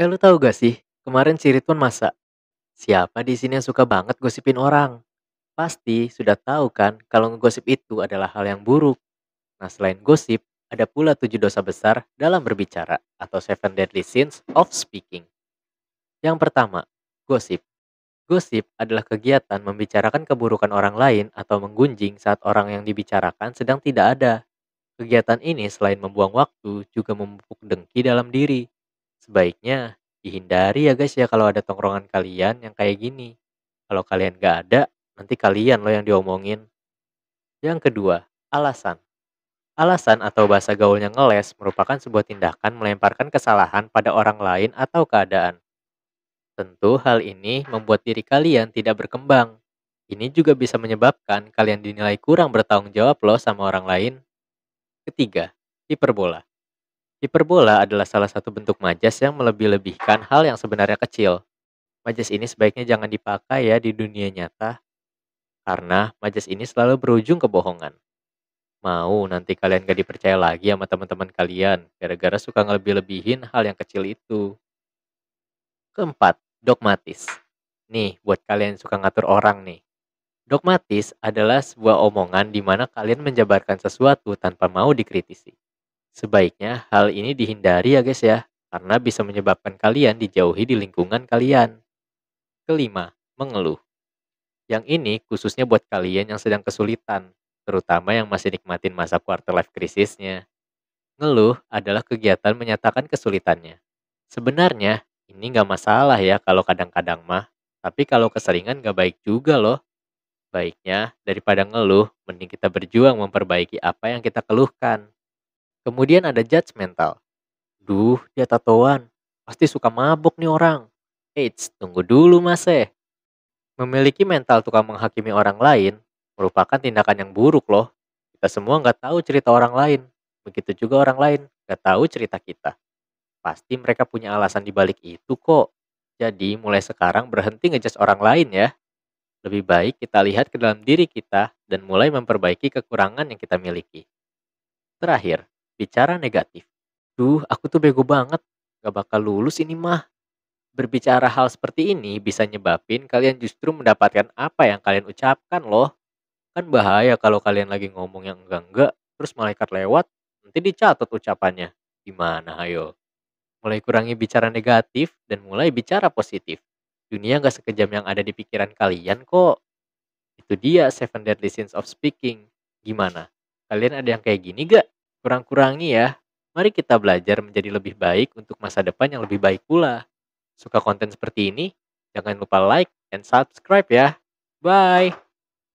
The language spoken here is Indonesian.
Eh lu tahu gak sih, kemarin si Ridwan masak. Siapa di sini yang suka banget gosipin orang? Pasti sudah tahu kan kalau ngegosip itu adalah hal yang buruk. Nah selain gosip, ada pula tujuh dosa besar dalam berbicara atau seven deadly sins of speaking. Yang pertama, gosip. Gosip adalah kegiatan membicarakan keburukan orang lain atau menggunjing saat orang yang dibicarakan sedang tidak ada. Kegiatan ini selain membuang waktu, juga memupuk dengki dalam diri, sebaiknya dihindari ya guys ya kalau ada tongkrongan kalian yang kayak gini. Kalau kalian gak ada, nanti kalian loh yang diomongin. Yang kedua, alasan. Alasan atau bahasa gaulnya ngeles merupakan sebuah tindakan melemparkan kesalahan pada orang lain atau keadaan. Tentu hal ini membuat diri kalian tidak berkembang. Ini juga bisa menyebabkan kalian dinilai kurang bertanggung jawab loh sama orang lain. Ketiga, hiperbola. Hiperbola adalah salah satu bentuk majas yang melebih-lebihkan hal yang sebenarnya kecil. Majas ini sebaiknya jangan dipakai ya di dunia nyata, karena majas ini selalu berujung kebohongan. Mau nanti kalian gak dipercaya lagi sama teman-teman kalian, gara-gara suka ngelebih-lebihin hal yang kecil itu. Keempat, dogmatis. Nih, buat kalian yang suka ngatur orang nih. Dogmatis adalah sebuah omongan di mana kalian menjabarkan sesuatu tanpa mau dikritisi. Sebaiknya hal ini dihindari ya guys ya, karena bisa menyebabkan kalian dijauhi di lingkungan kalian. Kelima, mengeluh. Yang ini khususnya buat kalian yang sedang kesulitan, terutama yang masih nikmatin masa quarter life krisisnya. Ngeluh adalah kegiatan menyatakan kesulitannya. Sebenarnya, ini nggak masalah ya kalau kadang-kadang mah, tapi kalau keseringan nggak baik juga loh. Baiknya, daripada ngeluh, mending kita berjuang memperbaiki apa yang kita keluhkan. Kemudian ada judge mental. Duh, dia tatoan. Pasti suka mabuk nih orang. Eits, tunggu dulu mas eh. Memiliki mental tukang menghakimi orang lain merupakan tindakan yang buruk loh. Kita semua nggak tahu cerita orang lain. Begitu juga orang lain nggak tahu cerita kita. Pasti mereka punya alasan dibalik itu kok. Jadi mulai sekarang berhenti ngejudge orang lain ya. Lebih baik kita lihat ke dalam diri kita dan mulai memperbaiki kekurangan yang kita miliki. Terakhir, Bicara negatif. Duh, aku tuh bego banget. Gak bakal lulus ini mah. Berbicara hal seperti ini bisa nyebabin kalian justru mendapatkan apa yang kalian ucapkan loh. Kan bahaya kalau kalian lagi ngomong yang enggak-enggak, terus malaikat lewat, nanti dicatat ucapannya. Gimana hayo Mulai kurangi bicara negatif dan mulai bicara positif. Dunia gak sekejam yang ada di pikiran kalian kok. Itu dia Seven Deadly Sins of Speaking. Gimana? Kalian ada yang kayak gini gak? Kurang-kurangi ya. Mari kita belajar menjadi lebih baik untuk masa depan yang lebih baik pula. Suka konten seperti ini? Jangan lupa like dan subscribe ya. Bye!